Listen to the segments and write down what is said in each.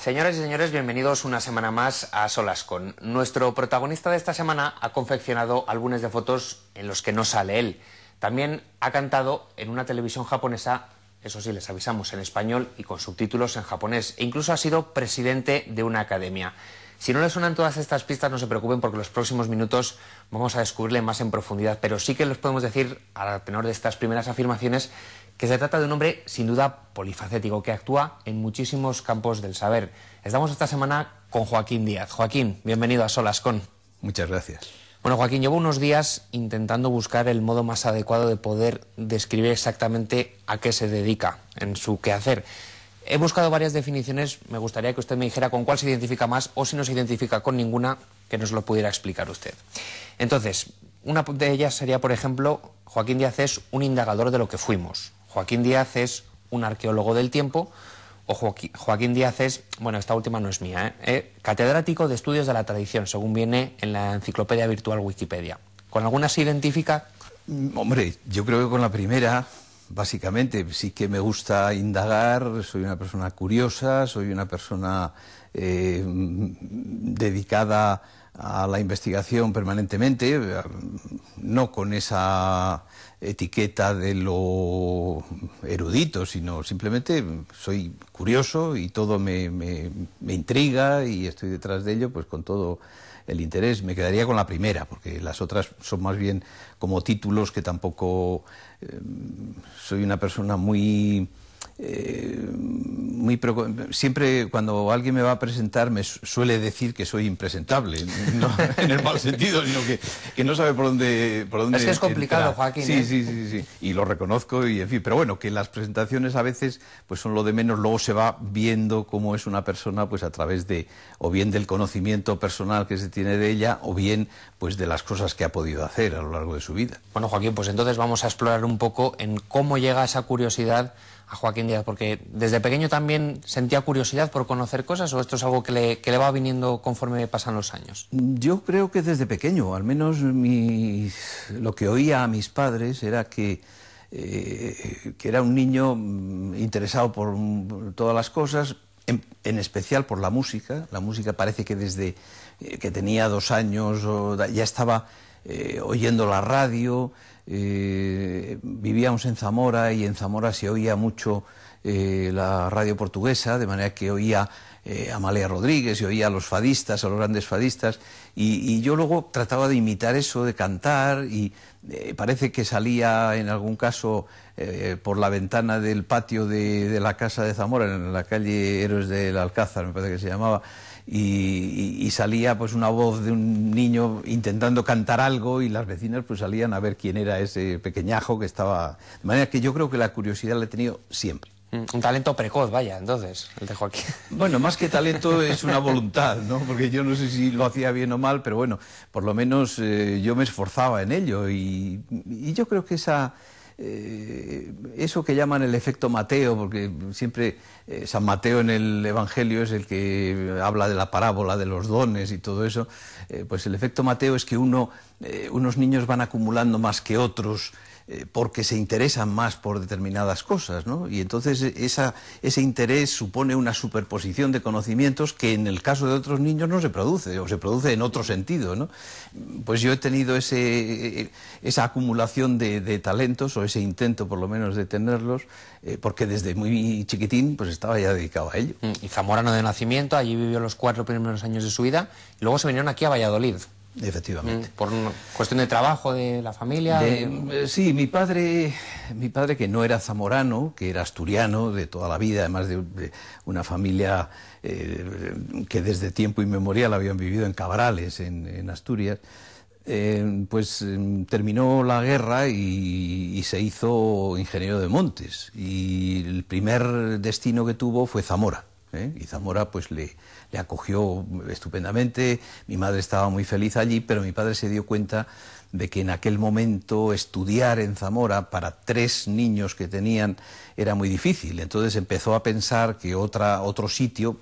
Señoras y señores, bienvenidos una semana más a Solas con. Nuestro protagonista de esta semana ha confeccionado álbumes de fotos en los que no sale él. También ha cantado en una televisión japonesa, eso sí, les avisamos, en español y con subtítulos en japonés. E incluso ha sido presidente de una academia. Si no le suenan todas estas pistas, no se preocupen porque los próximos minutos vamos a descubrirle más en profundidad. Pero sí que les podemos decir, a tenor de estas primeras afirmaciones, que se trata de un hombre sin duda polifacético, que actúa en muchísimos campos del saber. Estamos esta semana con Joaquín Díaz. Joaquín, bienvenido a Solas con. Muchas gracias. Bueno, Joaquín, llevo unos días intentando buscar el modo más adecuado de poder describir exactamente a qué se dedica en su quehacer. He buscado varias definiciones, me gustaría que usted me dijera con cuál se identifica más o si no se identifica con ninguna, que nos lo pudiera explicar usted. Entonces, una de ellas sería, por ejemplo, Joaquín Díaz es un indagador de lo que fuimos, Joaquín Díaz es un arqueólogo del tiempo, o Joaquín Díaz es, bueno, esta última no es mía, ¿eh? Eh, catedrático de estudios de la tradición, según viene en la enciclopedia virtual Wikipedia. ¿Con alguna se identifica? Mm, hombre, yo creo que con la primera, básicamente, sí que me gusta indagar, soy una persona curiosa, soy una persona eh, mm, dedicada a la investigación permanentemente, eh, no con esa etiqueta de lo erudito, sino simplemente soy curioso y todo me, me, intriga y estoy detrás de ello pues con todo el interés. Me quedaría con la primera, porque las otras son más bien como títulos que tampoco eh, soy una persona muy eh, siempre cuando alguien me va a presentar me suele decir que soy impresentable, no en el mal sentido, sino que, no sabe por dónde, por dónde Es que es complicado, Joaquín. Sí, ¿eh? sí, sí, sí, y lo reconozco y en fin, pero bueno, que las presentaciones a veces pues son lo de menos, luego se va viendo cómo es una persona pues a través de o bien del conocimiento personal que se tiene de ella o bien pues de las cosas que ha podido hacer a lo largo de su vida. Bueno, Joaquín, pues entonces vamos a explorar un poco en cómo llega esa curiosidad a Joaquín Díaz? Porque desde pequeño también sentía curiosidad por conocer cosas o esto es algo que le, va viniendo conforme pasan los años. Yo creo que desde pequeño, al menos lo que oía a mis padres era que, eh, era un niño mm, interesado por, todas las cosas, en, especial por la música. La música parece que desde eh, que tenía dos años ya estaba eh, oyendo la radio. Eh, vivíamos en Zamora y en Zamora se oía mucho eh, la radio portuguesa, de manera que oía a eh, Amalia Rodríguez y oía a los fadistas, a los grandes fadistas, y, yo luego trataba de imitar eso, de cantar, y parece que salía en algún caso por la ventana del patio de, de la casa de Zamora, en la calle Héroes del Alcázar, me parece que se llamaba, y, salía pues una voz de un niño intentando cantar algo y las vecinas pues salían a ver quién era ese pequeñajo que estaba... De manera que yo creo que la curiosidad la he tenido siempre. Mm, un talento precoz, vaya, entonces, el de Joaquín. Bueno, más que talento es una voluntad, ¿no? Porque yo no sé si lo hacía bien o mal, pero bueno, por lo menos eh, yo me esforzaba en ello y yo creo que esa eh, eso que llaman el efecto Mateo, porque siempre eh, San Mateo en el Evangelio es el que habla de la parábola de los dones y todo eso, eh, pues el efecto Mateo es que unos niños van acumulando más que otros eh, porque se interesan más por determinadas cosas, ¿no? Y entonces e, ese interés supone una superposición de conocimientos que en el caso de otros niños no se produce, o se produce en otro sentido, ¿no? Pues yo he tenido e, e, esa acumulación de, talentos, o ese intento por lo menos de tenerlos, eh, porque desde muy chiquitín pues estaba ya dedicado a ello. Mm, y zamorano de nacimiento, allí vivió los cuatro primeros años de su vida, y luego se vinieron aquí a Valladolid. Efectivamente. Mm, ¿Por cuestión de trabajo de la familia? Eh, sí, mi padre, mi padre que no era zamorano, que era asturiano de toda la vida, además de, una familia eh, que desde tiempo inmemorial habían vivido en Cabrales, en, Asturias, eh, pues terminó la guerra y, se hizo ingeniero de montes. Y el primer destino que tuvo fue Zamora. Y Zamora pues le le acogió estupendamente, mi madre estaba muy feliz allí, pero mi padre se dio cuenta de que en aquel momento estudiar en Zamora para tres niños que tenían era muy difícil. Entonces empezó a pensar que otra, otro sitio,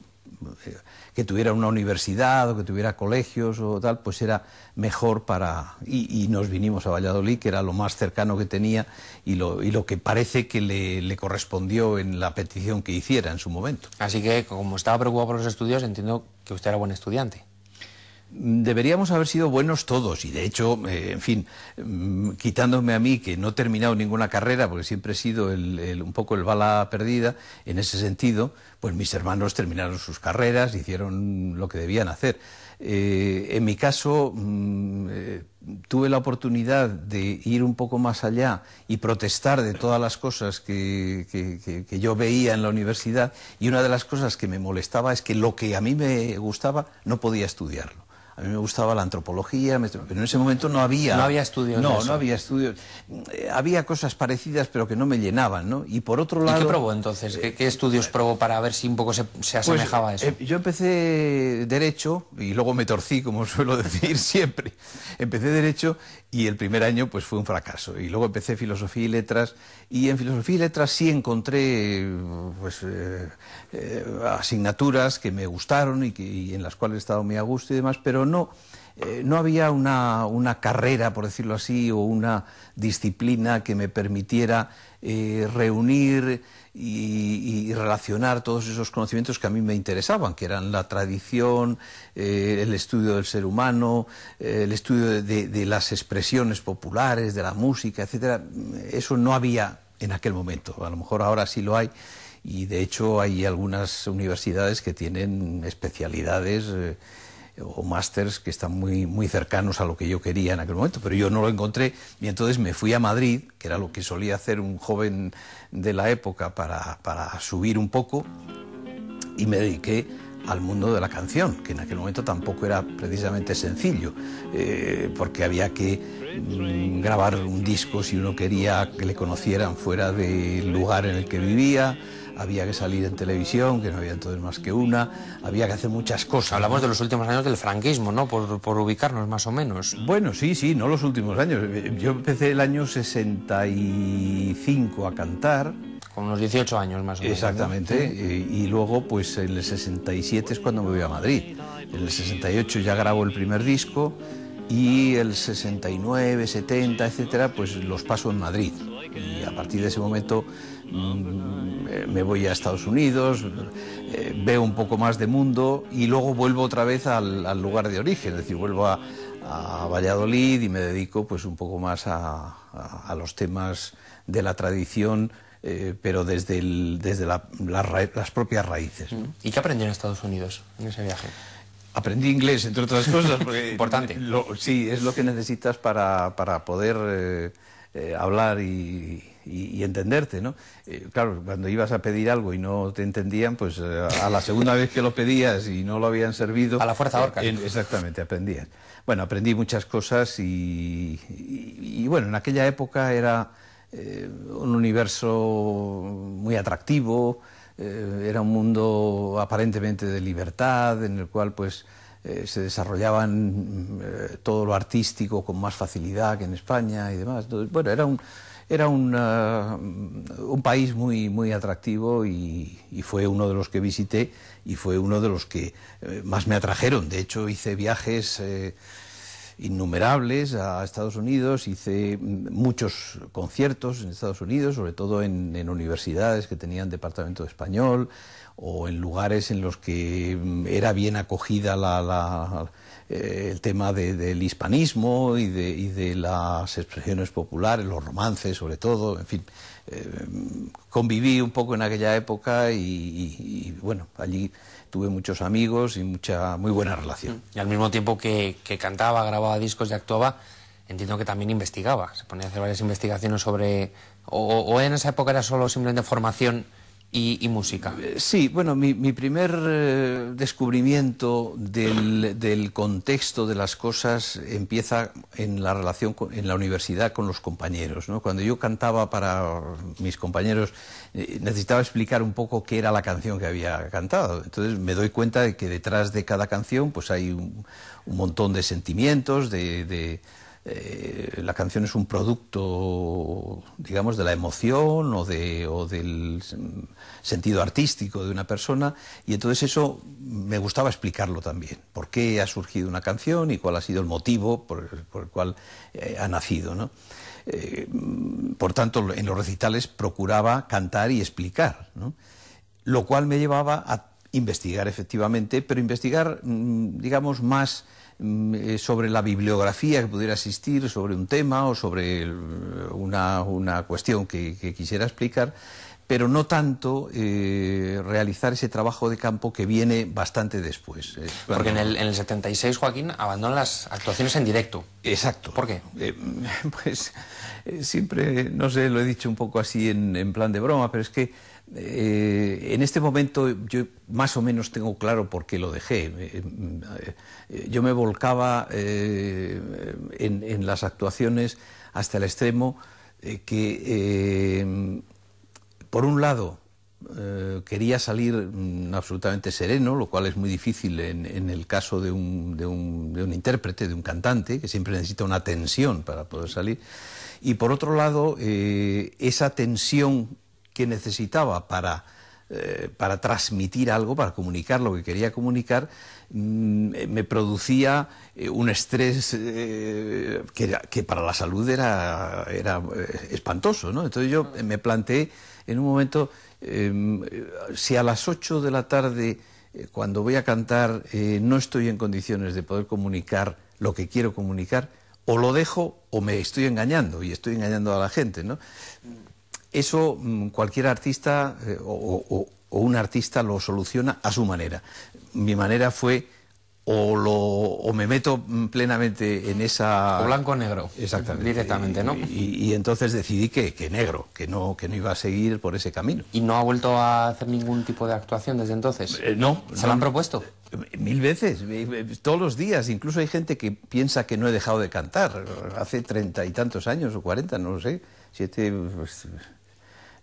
que tuviera una universidad o que tuviera colegios o tal, pues era mejor para... Y, nos vinimos a Valladolid, que era lo más cercano que tenía y lo, y lo que parece que le, correspondió en la petición que hiciera en su momento. Así que, como estaba preocupado por los estudios, entiendo que usted era buen estudiante deberíamos haber sido buenos todos y de hecho, eh, en fin, mm, quitándome a mí que no he terminado ninguna carrera porque siempre he sido un poco el bala perdida en ese sentido, pues mis hermanos terminaron sus carreras, hicieron lo que debían hacer. Eh, en mi caso, mm, eh, tuve la oportunidad de ir un poco más allá y protestar de todas las cosas que, yo veía en la universidad y una de las cosas que me molestaba es que lo que a mí me gustaba no podía estudiarlo a mí me gustaba la antropología, pero en ese momento no había... No había estudios. No, no había estudios. Eh, había cosas parecidas, pero que no me llenaban, ¿no? Y por otro lado... qué probó entonces? ¿Qué, estudios eh, probó para ver si un poco se, se pues, asemejaba a eso? Eh, yo empecé Derecho, y luego me torcí, como suelo decir siempre. Empecé Derecho y el primer año pues fue un fracaso. Y luego empecé Filosofía y Letras, y en Filosofía y Letras sí encontré pues, asignaturas que me gustaron y, que, en las cuales he estado muy a gusto y demás, pero no, eh, no había una, carrera, por decirlo así, o una disciplina que me permitiera eh, reunir y, relacionar todos esos conocimientos que a mí me interesaban, que eran la tradición, eh, el estudio del ser humano, el estudio de, las expresiones populares, de la música, etcétera. Eso no había en aquel momento. A lo mejor ahora sí lo hay. Y de hecho hay algunas universidades que tienen especialidades o másters que están muy, muy cercanos a lo que yo quería en aquel momento, pero yo no lo encontré y entonces me fui a Madrid, que era lo que solía hacer un joven de la época para, subir un poco, y me dediqué al mundo de la canción, que en aquel momento tampoco era precisamente sencillo, eh, porque había que mm, grabar un disco si uno quería que le conocieran fuera del lugar en el que vivía había que salir en televisión, que no había entonces más que una, había que hacer muchas cosas. Hablamos de los últimos años del franquismo, ¿no? Por, por ubicarnos más o menos. Bueno, sí, sí, no los últimos años. Yo empecé el año 65 a cantar. Con unos 18 años más o menos. Exactamente, y, luego pues en el 67 es cuando me voy a Madrid. En el 68 ya grabo el primer disco y el 69, 70, etcétera, pues los paso en Madrid. Y a partir de ese momento Mm, me voy a Estados Unidos, eh, veo un poco más de mundo y luego vuelvo otra vez al, lugar de origen, es decir, vuelvo a, Valladolid y me dedico pues un poco más a, los temas de la tradición, eh, pero desde, desde la, las propias raíces. ¿Y qué aprendí en Estados Unidos en ese viaje? Aprendí inglés, entre otras cosas. Porque Importante. sí, es lo que necesitas para, poder eh, hablar y y, entenderte, ¿no? Eh, claro, cuando ibas a pedir algo y no te entendían, pues eh, a, la segunda vez que lo pedías y no lo habían servido... A la fuerza eh, orca. exactamente, aprendías. Bueno, aprendí muchas cosas y, y, bueno, en aquella época era un universo muy atractivo, era un mundo aparentemente de libertad, en el cual pues... se desarrollaban todo lo artístico con más facilidad que en España y demás. bueno, era un, era un, eh, un país muy, muy atractivo y, fue uno de los que visité y fue uno de los que eh, más me atrajeron. De hecho, hice viajes eh, innumerables a Estados Unidos, hice muchos conciertos en Estados Unidos, sobre todo en, en universidades que tenían departamento de español o en lugares en los que mm, era bien acogida eh, el tema del hispanismo y de, las expresiones populares, los romances sobre todo, en fin. Eh, conviví un poco en aquella época y, bueno, allí tuve muchos amigos y mucha muy buena relación. Mm. Y al mismo tiempo que, cantaba, grababa discos y actuaba, entiendo que también investigaba. Se ponía a hacer varias investigaciones sobre. o en esa época era solo simplemente formación y, música. Eh, sí, bueno, mi, primer eh, descubrimiento del, contexto de las cosas empieza en la relación en la universidad con los compañeros. Cuando yo cantaba para mis compañeros eh, necesitaba explicar un poco qué era la canción que había cantado. Entonces me doy cuenta de que detrás de cada canción pues hay un, montón de sentimientos, de eh, la canción es un producto, digamos, de la emoción o, del sentido artístico de una persona, y entonces eso me gustaba explicarlo también, por qué ha surgido una canción y cuál ha sido el motivo por, el, cual eh, ha nacido, eh, por tanto, en los recitales procuraba cantar y explicar, lo cual me llevaba a investigar efectivamente, pero investigar, mm, digamos, más Mm, eh, sobre la bibliografía que pudiera existir sobre un tema o sobre eh, una, cuestión que quisiera explicar, pero no tanto eh, realizar ese trabajo de campo que viene bastante después. Eh, Porque en, el, 76, Joaquín, abandona las actuaciones en directo. Exacto. ¿Por qué? Eh, pues siempre, no sé, lo he dicho un poco así en, plan de broma, pero es que en este momento yo más o menos tengo claro por qué lo dejé. yo me volcaba en, las actuaciones hasta el extremo que por un lado, eh, quería salir mm, absolutamente sereno, lo cual es muy difícil en, el caso de un, de, un, de un, intérprete, de un cantante, que siempre necesita una tensión para poder salir. Y por otro lado, eh, esa tensión que necesitaba eh, para, transmitir algo, para comunicar lo que quería comunicar, mm, me producía un estrés que, para la salud era, era espantoso. Entonces yo me planteé en un momento, em, si a las 8 de la tarde, eh, cuando voy a cantar, eh, no estoy en condiciones de poder comunicar lo que quiero comunicar, o lo dejo o me estoy engañando y estoy engañando a la gente, Eso mm, cualquier artista eh, o un artista lo soluciona a su manera. Mi manera fue o, lo, o me meto plenamente en esa... O blanco o negro. Exactamente. Directamente, ¿no? Y, entonces decidí que, negro, que no, que no iba a seguir por ese camino. ¿Y no ha vuelto a hacer ningún tipo de actuación desde entonces? Eh, no. ¿Se lo han propuesto? Mil veces, eh, eh, todos los días. Incluso hay gente que piensa que no he dejado de cantar. Hace treinta y tantos años, o cuarenta, no lo sé. Siete... Pues,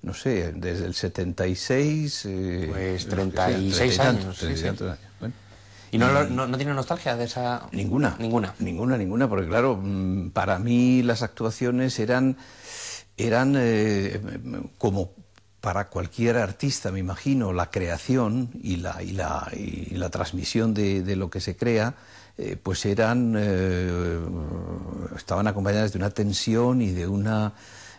no sé, desde el 76... treinta pues 36 años. Treinta y años. años. Bueno. ¿Y mm. no, tiene nostalgia de esa...? Ninguna. Ninguna. Ninguna, ninguna, porque claro, mm, para mí las actuaciones eran, eran eh, como para cualquier artista, me imagino, la creación y la, y la, y la transmisión de, lo que se crea, eh, pues eran eh, estaban acompañadas de una tensión y de una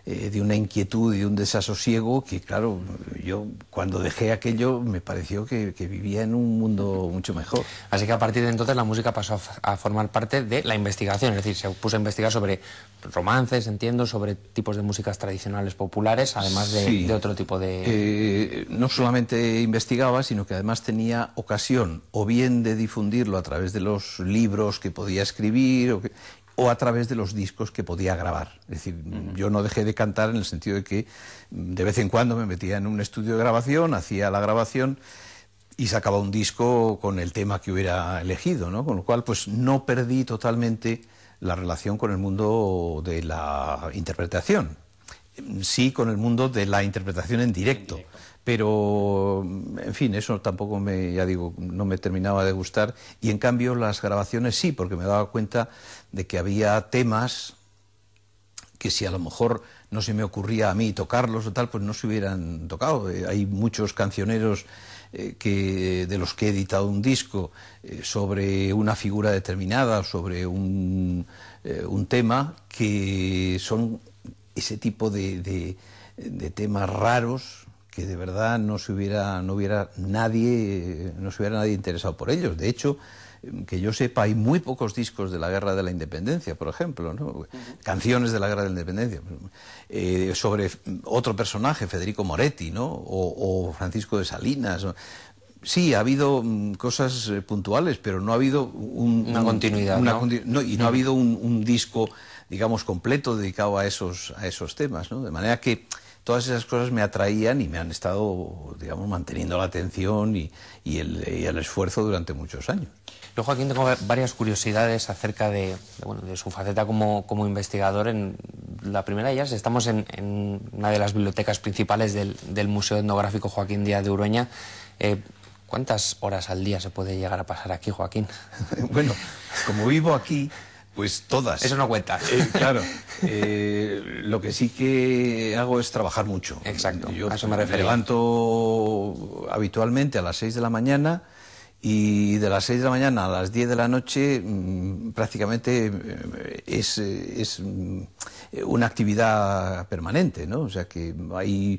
eh, de una inquietud y un desasosiego que, claro, yo cuando dejé aquello me pareció que, vivía en un mundo mucho mejor. Así que a partir de entonces la música pasó a, formar parte de la investigación, es decir, se puso a investigar sobre romances, entiendo, sobre tipos de músicas tradicionales populares, además de, otro tipo de... Eh, no solamente investigaba, sino que además tenía ocasión o bien de difundirlo a través de los libros que podía escribir o que o a través de los discos que podía grabar. Es decir, yo no dejé de cantar en el sentido de que de vez en cuando me metía en un estudio de grabación, hacía la grabación y sacaba un disco con el tema que hubiera elegido, ¿no? Con lo cual, pues no perdí totalmente la relación con el mundo de la interpretación sí con el mundo de la interpretación en directo. Pero, en fin, eso tampoco me, ya digo, no me terminaba de gustar. Y en cambio las grabaciones sí, porque me daba cuenta de que había temas que si a lo mejor no se me ocurría a mí tocarlos o tal, pues no se hubieran tocado. Eh, hay muchos cancioneros eh, que, de los que he editado un disco eh, sobre una figura determinada, sobre un tema, que son ese tipo de, de, temas raros que de verdad no se hubiera, no hubiera nadie, no se hubiera nadie interesado por ellos. De hecho, que yo sepa, hay muy pocos discos de la Guerra de la Independencia, por ejemplo, ¿no? canciones de la Guerra de la Independencia, eh, sobre otro personaje, Federico Moretti, ¿no? o, Francisco de Salinas. Sí, ha habido mm, cosas eh, puntuales, pero no ha habido una continuidad. y no, ha habido un disco digamos, completo dedicado a esos, a esos temas, De manera que todas esas cosas me atraían y me han estado, digamos, manteniendo la atención y, el, esfuerzo durante muchos años. Joaquín, tengo varias curiosidades acerca de, su faceta como, investigador. En, la primera de ellas, estamos en, una de las bibliotecas principales del, Museo Etnográfico Joaquín Díaz de Urueña. Eh, ¿Cuántas horas al día se puede llegar a pasar aquí, Joaquín? bueno, como vivo aquí, pues todas. Eso no cuenta. Eh, claro. Eh, lo que sí que hago es trabajar mucho. Exacto. Yo a eso me, me levanto habitualmente a las 6 de la mañana y de las 6 de la mañana a las 10 de la noche mm, prácticamente eh, es, es, mm, una actividad permanente, ¿no? O sea que hay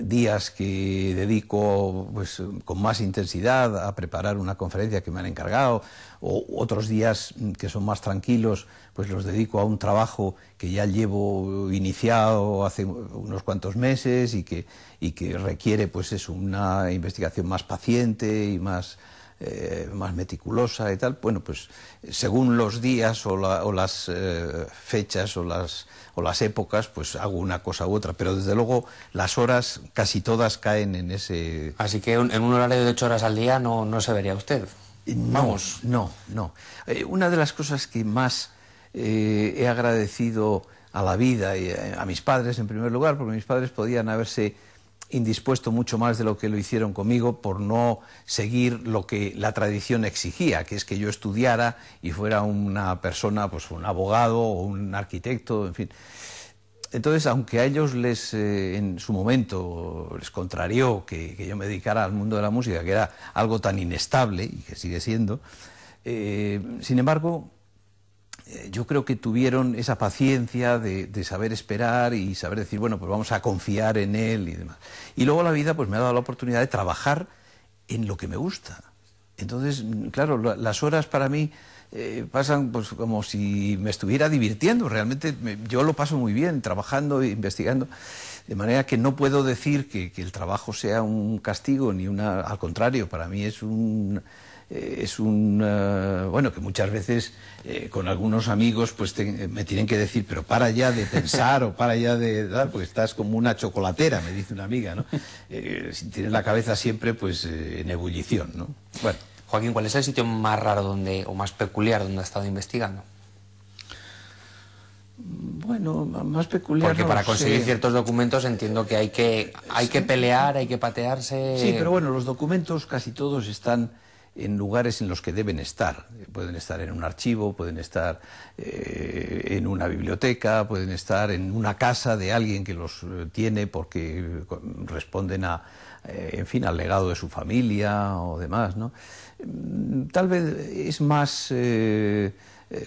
días que dedico pues, con más intensidad a preparar una conferencia que me han encargado, o otros días que son más tranquilos, pues los dedico a un trabajo que ya llevo iniciado hace unos cuantos meses y que, y que requiere pues es una investigación más paciente y más eh, más meticulosa y tal, bueno, pues según los días o, las eh, fechas o las, o las épocas, pues hago una cosa u otra. Pero desde luego las horas casi todas caen en ese... Así que en un horario de ocho horas al día no, no se vería usted. No, Vamos. No, no. Eh, una de las cosas que más he agradecido a la vida y a mis padres en primer lugar, porque mis padres podían haberse indispuesto mucho más de lo que lo hicieron conmigo por no seguir lo que la tradición exigía, que es que yo estudiara y fuera una persona, pues un abogado o un arquitecto, en fin. Entonces, aunque a ellos les, eh, en su momento les contrarió que, yo me dedicara al mundo de la música, que era algo tan inestable y que sigue siendo, eh, sin embargo, eh, yo creo que tuvieron esa paciencia de, saber esperar y saber decir, bueno, pues vamos a confiar en él y demás. Y luego la vida pues me ha dado la oportunidad de trabajar en lo que me gusta. Entonces, mm, claro, las horas para mí eh, pasan pues, como si me estuviera divirtiendo. Realmente yo lo paso muy bien trabajando e investigando. De manera que no puedo decir que, que el trabajo sea un castigo ni una... Al contrario, para mí es un eh, es un eh, bueno que muchas veces eh, con algunos amigos pues me tienen que decir pero para ya de pensar o para ya de dar porque estás como una chocolatera me dice una amiga no Si tienes la cabeza siempre pues en ebullición no bueno Joaquín ¿cuál es el sitio más raro donde o más peculiar donde ha estado investigando bueno, más peculiar. Porque para conseguir ciertos documentos entiendo que hay que hay que pelear, hay que patearse. Sí, pero bueno, los documentos casi todos están en lugares en los que deben estar. Pueden estar en un archivo, pueden estar eh, en una biblioteca, pueden estar en una casa de alguien que los eh, tiene porque eh, responden a, en fin, al legado de su familia o demás, mm, Tal vez es más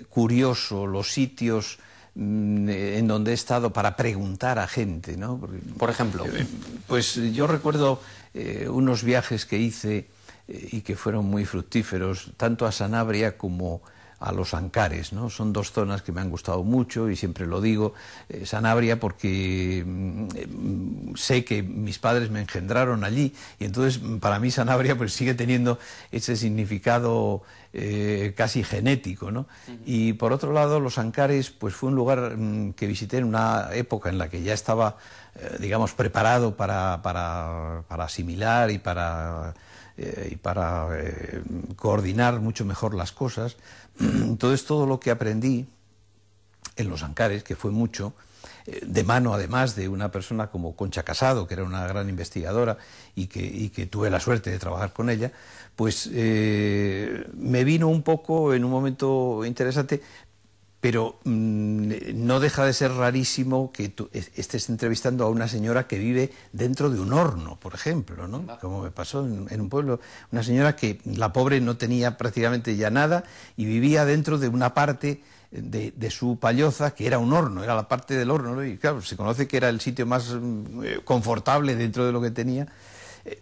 curioso los sitios mm, en donde he estado para preguntar a gente, Por ejemplo. Pues yo recuerdo unos viajes que hice y que fueron muy fructíferos, tanto a Sanabria como a los Ancares, ¿no? Son dos zonas que me han gustado mucho y siempre lo digo, eh, Sanabria porque mm, sé que mis padres me engendraron allí y entonces para mí Sanabria pues sigue teniendo ese significado eh, casi genético. ¿no? Y por otro lado, los Ancares pues, fue un lugar mm, que visité en una época en la que ya estaba, eh, digamos, preparado para, para, para asimilar y para eh, y para coordinar mucho mejor las cosas. Entonces todo lo que aprendí en los Ancares, que fue mucho, de mano además de una persona como Concha Casado, que era una gran investigadora y que, y que tuve la suerte de trabajar con ella, pues eh, me vino un poco en un momento interesante, pero mm, no deja de ser rarísimo que estés entrevistando a una señora que vive dentro de un horno, por ejemplo, ¿no? Como me pasó en, un pueblo, una señora que la pobre no tenía prácticamente ya nada y vivía dentro de una parte de, su payoza, que era un horno, era la parte del horno, y claro, se conoce que era el sitio más mm, eh, confortable dentro de lo que tenía. Eh,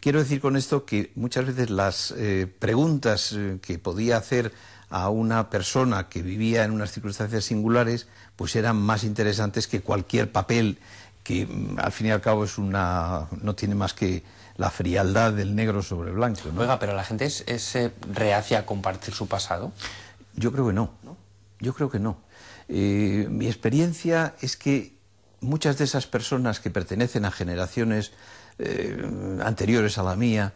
quiero decir con esto que muchas veces las eh, preguntas que podía hacer a una persona que vivía en unas circunstancias singulares, pues eran más interesantes que cualquier papel que mm, al fin y al cabo es una no tiene más que la frialdad del negro sobre blanco. ¿no? Oiga, pero la gente es, rehace reacia a compartir su pasado. Yo creo que no. ¿No? Yo creo que no. Eh, mi experiencia es que muchas de esas personas que pertenecen a generaciones eh, anteriores a la mía,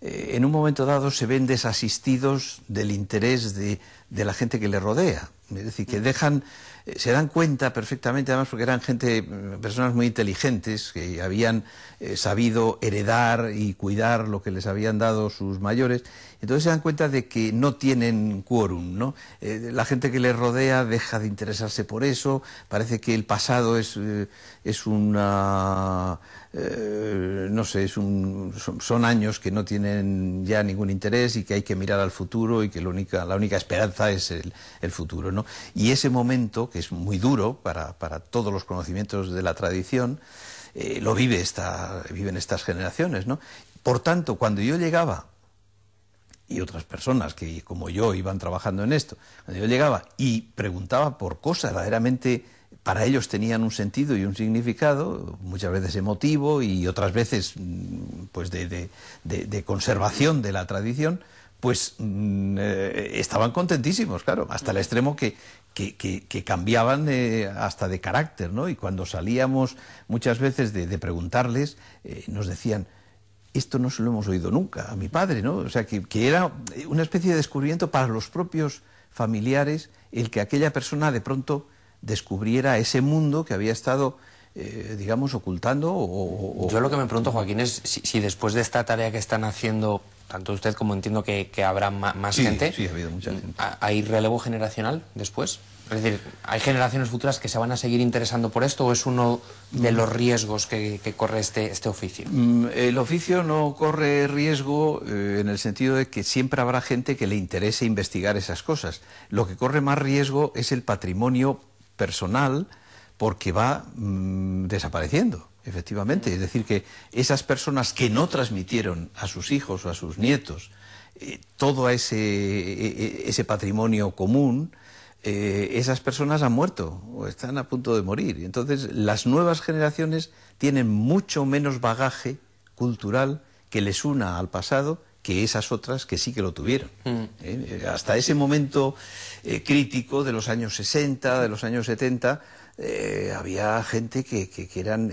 eh, en un momento dado se ven desasistidos del interés de, de la gente que le rodea. Es decir, que mm. dejan, eh, se dan cuenta perfectamente, además porque eran gente, mm, personas muy inteligentes, que habían eh, sabido heredar y cuidar lo que les habían dado sus mayores, entonces se dan cuenta de que no tienen quórum, ¿no? Eh, la gente que les rodea deja de interesarse por eso, parece que el pasado es, es una... no sé, es son, años que no tienen ya ningún interés y que hay que mirar al futuro y que la única, esperanza es el, el futuro. ¿no? Y ese momento, que es muy duro para, todos los conocimientos de la tradición, eh, lo vive esta, viven estas generaciones, ¿no? Por tanto, cuando yo llegaba, y otras personas que como yo iban trabajando en esto, cuando yo llegaba y preguntaba por cosas verdaderamente para ellos tenían un sentido y un significado, muchas veces emotivo y otras veces mm, pues de conservación de la tradición, pues mm, eh, estaban contentísimos, claro, hasta el extremo que, que, cambiaban hasta de carácter, ¿no? Y cuando salíamos muchas veces de, preguntarles, eh, nos decían, esto no se lo hemos oído nunca a mi padre, ¿no? O sea, que, era una especie de descubrimiento para los propios familiares el que aquella persona de pronto descubriera ese mundo que había estado eh, digamos, ocultando? O, Yo lo que me pregunto, Joaquín, es si, después de esta tarea que están haciendo, tanto usted como entiendo que, habrá más gente, ¿hay relevo generacional después? Es decir, ¿hay generaciones futuras que se van a seguir interesando por esto o es uno de mm. los riesgos que, corre este, este oficio? Mm, el oficio no corre riesgo eh, en el sentido de que siempre habrá gente que le interese investigar esas cosas. Lo que corre más riesgo es el patrimonio personal porque va mm, desapareciendo, efectivamente. Es decir, que esas personas que no transmitieron a sus hijos o a sus nietos eh, todo e, e, ese, patrimonio común, eh, esas personas han muerto o están a punto de morir. Entonces, las nuevas generaciones tienen mucho menos bagaje cultural que les una al pasado que esas otras que sí que lo tuvieron. Mm. Eh, hasta ese momento crítico de los años 60, de los años 70, eh, había gente que, que, eran,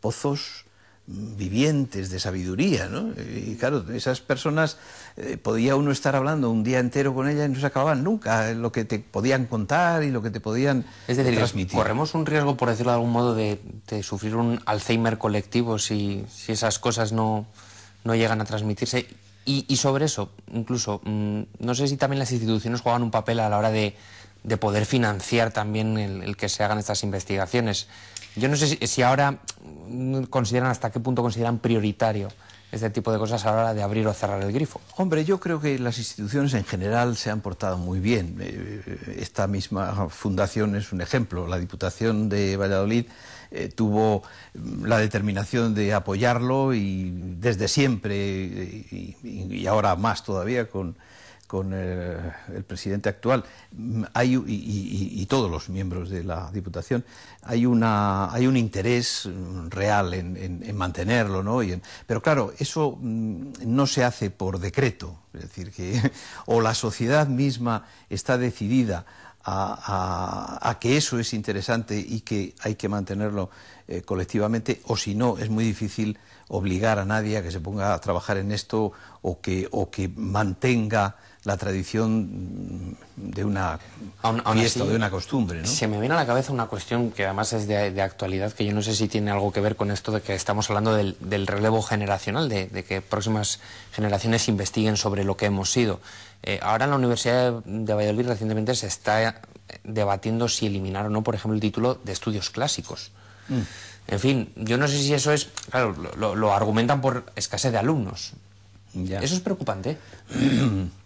pozos mm, vivientes de sabiduría, ¿no? Y claro, esas personas eh, podía uno estar hablando un día entero con ellas y no se acababan nunca eh, lo que te podían contar y lo que te podían es decir, transmitir. corremos un riesgo, por decirlo de algún modo, de, sufrir un Alzheimer colectivo si, si esas cosas no, no llegan a transmitirse. Y, sobre eso, incluso, mm, no sé si también las instituciones juegan un papel a la hora de de poder financiar también el, que se hagan estas investigaciones. Yo no sé si, ahora mm, consideran hasta qué punto consideran prioritario este tipo de cosas a la hora de abrir o cerrar el grifo. Hombre, yo creo que las instituciones en general se han portado muy bien. Eh, eh, esta misma fundación es un ejemplo. La Diputación de Valladolid eh, tuvo mm, la determinación de apoyarlo y desde siempre y ahora más todavía con con eh, el, presidente actual mm, hay, y, todos los miembros de la Diputación, hay, una, hay un interés mm, real en, mantenerlo, ¿no? Y en, pero claro, eso mm, no se hace por decreto, es decir, que o la sociedad misma está decidida a, que eso es interesante y que hay que mantenerlo eh, colectivamente, o si no, es muy difícil obligar a nadie a que se ponga a trabajar en esto o que, o que mantenga la tradición de una de una costumbre. ¿no? Se me viene a la cabeza una cuestión que además es de, actualidad, que yo no sé si tiene algo que ver con esto de que estamos hablando del, relevo generacional, de, que próximas generaciones investiguen sobre lo que hemos sido. Eh, ahora en la Universidad de Valladolid recientemente se está eh, debatiendo si eliminar o no, por ejemplo, el título de estudios clásicos. Mm. En fin, yo no sé si eso es, claro, lo, argumentan por escasez de alumnos. Eso es preocupante.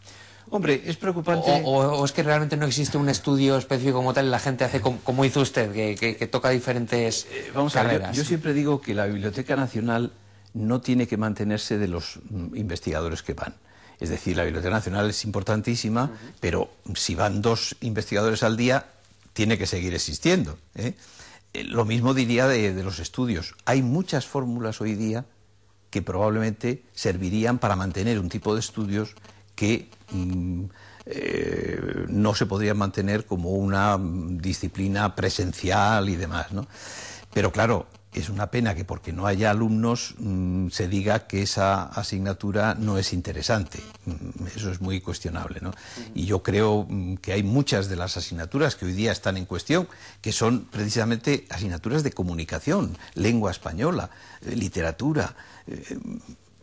Hombre, es preocupante. O, es que realmente no existe un estudio específico como tal y la gente hace como, hizo usted, que, toca diferentes eh, vamos A ver, yo, siempre digo que la Biblioteca Nacional no tiene que mantenerse de los mm, investigadores que van. Es decir, la Biblioteca Nacional es importantísima, pero si van dos investigadores al día, tiene que seguir existiendo. ¿eh? Eh, lo mismo diría de los estudios. Hay muchas fórmulas hoy día que probablemente servirían para mantener un tipo de estudios que Mm, eh, no se podría mantener como una disciplina presencial y demás. ¿no? Pero claro, es una pena que porque no haya alumnos mm, se diga que esa asignatura no es interesante. Mm, eso es muy cuestionable, ¿no? Y yo creo que hay muchas de las asignaturas que hoy día están en cuestión que son precisamente asignaturas de comunicación, lengua española, eh, literatura. Eh,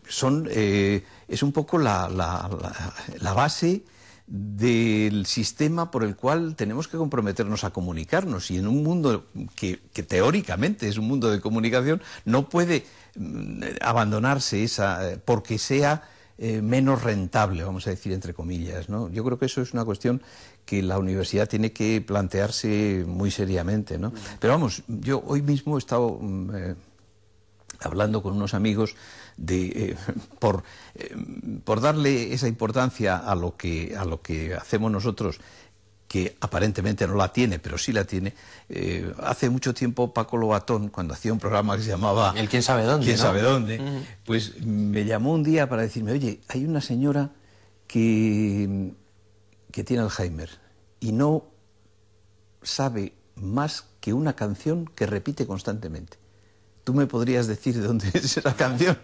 son, eh, es un poco la, la, base del sistema por el cual tenemos que comprometernos a comunicarnos. Y en un mundo que, teóricamente es un mundo de comunicación, no puede mm, abandonarse esa, eh, porque sea eh, menos rentable, vamos a decir entre comillas. ¿no? Yo creo que eso es una cuestión que la universidad tiene que plantearse muy seriamente. ¿no? Pero vamos, yo hoy mismo he estado... Mm, hablando con unos amigos de, eh, por, eh, por, darle esa importancia a lo, que, a lo que hacemos nosotros, que aparentemente no la tiene, pero sí la tiene. Eh, hace mucho tiempo Paco Lobatón, cuando hacía un programa que se llamaba... El quién sabe dónde. ¿Quién sabe dónde? Pues me llamó un día para decirme, oye, hay una señora que, que tiene Alzheimer y no sabe más que una canción que repite constantemente tú me podrías decir de dónde es esa canción,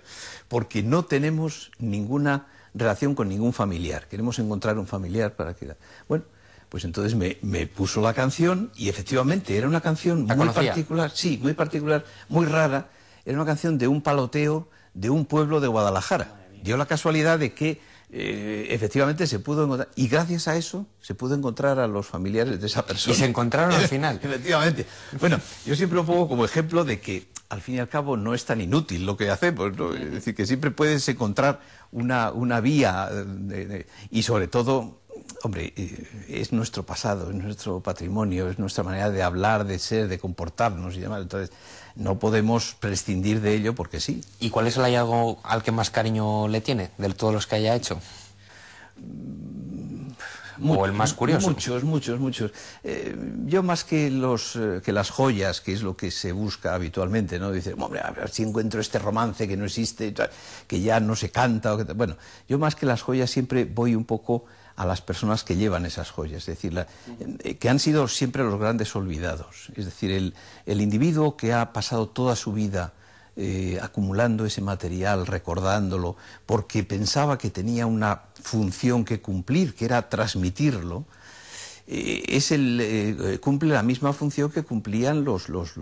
porque no tenemos ninguna relación con ningún familiar. Queremos encontrar un familiar para que... Bueno, pues entonces me, puso la canción y efectivamente era una canción muy particular, sí, muy particular, muy rara. Era una canción de un paloteo de un pueblo de Guadalajara. Dio la casualidad de que eh, efectivamente se pudo encontrar, y gracias a eso se pudo encontrar a los familiares de esa persona. Y se encontraron al final. efectivamente. Bueno, yo siempre lo pongo como ejemplo de que al fin y al cabo no es tan inútil lo que hacemos, es decir, que siempre puedes encontrar una, vía eh, y sobre todo hombre, eh, es nuestro pasado, es nuestro patrimonio, es nuestra manera de hablar, de ser, de comportarnos y demás. Entonces, no podemos prescindir de ello porque sí. ¿Y cuál es el hallazgo al que más cariño le tiene de todos los que haya hecho? o el más curioso. Muchos, muchos, muchos. Eh, yo más que, los, eh, que las joyas, que es lo que se busca habitualmente, ¿no? Dice, hombre, a ver si encuentro este romance que no existe, que ya no se canta. O que, bueno, yo más que las joyas siempre voy un poco a las personas que llevan esas joyas, es decir, eh, que han sido siempre los grandes olvidados, es decir, el, individuo que ha pasado toda su vida eh, acumulando ese material, recordándolo, porque pensaba que tenía una función que cumplir, que era transmitirlo, eh, es el, cumple la misma función que cumplían los, los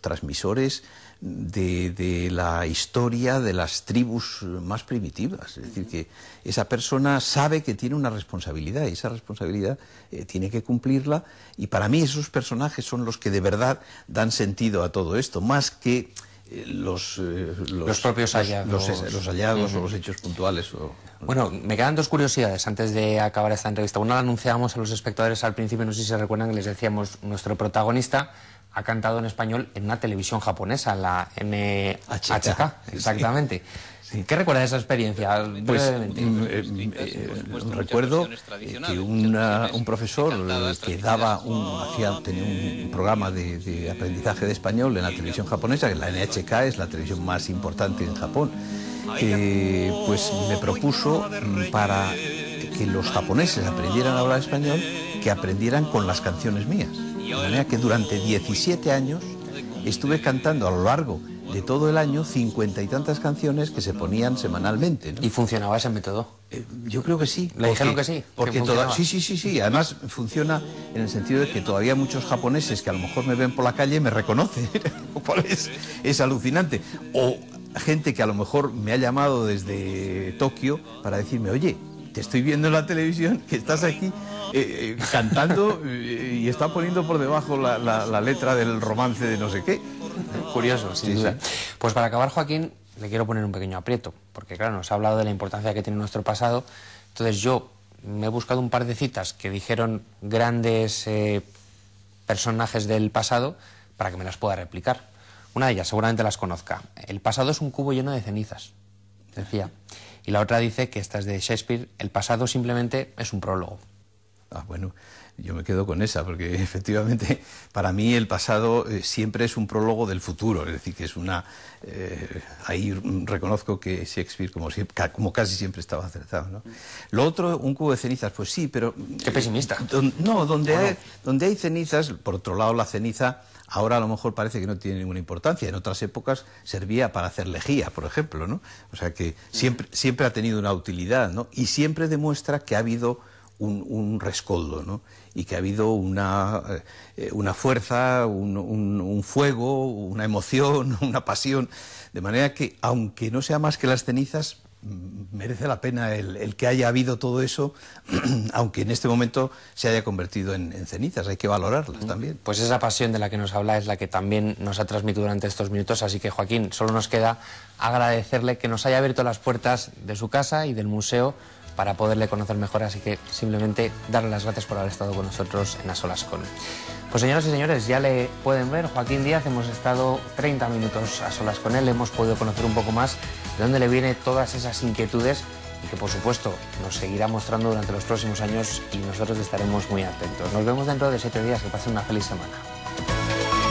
transmisores de, la historia de las tribus más primitivas. Es decir, que esa persona sabe que tiene una responsabilidad y esa responsabilidad eh, tiene que cumplirla. Y para mí esos personajes son los que de verdad dan sentido a todo esto, más que eh, eh, los, los, propios hallazgos, los, o los hechos puntuales. O... Bueno, me quedan dos curiosidades antes de acabar esta entrevista. Una la anunciábamos a los espectadores al principio, no sé si se recuerdan que les decíamos, nuestro protagonista ha cantado en español en una televisión japonesa, la NHK. Exactamente. ¿Qué recuerda de esa experiencia? Pues, recuerdo que un profesor pues, pues, que pues, daba un, tenía un programa de, aprendizaje de español en la televisión japonesa, que la NHK es la televisión más importante en Japón, eh, pues me propuso mm, para que los japoneses aprendieran a hablar español, que aprendieran con las canciones mías. De manera que durante 17 años estuve cantando a lo largo de todo el año cincuenta y tantas canciones que se ponían semanalmente. ¿Y funcionaba ese método? Eh, yo creo que sí. ¿Le dijeron que sí? Porque sí, sí, sí, sí. Además funciona en el sentido de que todavía muchos japoneses que a lo mejor me ven por la calle me reconocen. es alucinante. O gente que a lo mejor me ha llamado desde Tokio para decirme, oye, te estoy viendo en la televisión, que estás aquí eh, eh, cantando eh, y está poniendo por debajo la, letra del romance de no sé qué. Curioso, sin sí, duda. Sí. Pues para acabar, Joaquín, le quiero poner un pequeño aprieto, porque claro, nos ha hablado de la importancia que tiene nuestro pasado. Entonces yo me he buscado un par de citas que dijeron grandes personajes del pasado para que me las pueda replicar. Una de ellas seguramente las conozca. El pasado es un cubo lleno de cenizas, decía. Y la otra dice que esta es de Shakespeare, el pasado simplemente es un prólogo. Ah, bueno, yo me quedo con esa, porque efectivamente para mí el pasado eh, siempre es un prólogo del futuro, es decir, que es una... Eh, ahí reconozco que Shakespeare, como, casi siempre, estaba acertado. Lo otro, un cubo de cenizas, pues sí, pero... Qué pesimista. Eh, no, donde, hay, cenizas, por otro lado la ceniza... Ahora a lo mejor parece que no tiene ninguna importancia. En otras épocas servía para hacer lejía, por ejemplo, ¿no? O sea que siempre, siempre ha tenido una utilidad, ¿no? Y siempre demuestra que ha habido un, rescoldo, ¿no? y que ha habido una, eh, fuerza, un, fuego, una emoción, una pasión, de manera que, aunque no sea más que las cenizas, mm, merece la pena el, que haya habido todo eso, aunque en este momento se haya convertido en, en cenizas, hay que valorarlas también. Pues esa pasión de la que nos habla es la que también nos ha transmitido durante estos minutos, así que Joaquín, solo nos queda agradecerle que nos haya abierto las puertas de su casa y del museo para poderle conocer mejor, así que simplemente darle las gracias por haber estado con nosotros en Las Solas Con. Pues señoras y señores, ya le pueden ver, Joaquín Díaz, hemos estado 30 minutos a solas con él, hemos podido conocer un poco más de dónde le vienen todas esas inquietudes y que por supuesto nos seguirá mostrando durante los próximos años y nosotros estaremos muy atentos. Nos vemos dentro de 7 días, que pasen una feliz semana.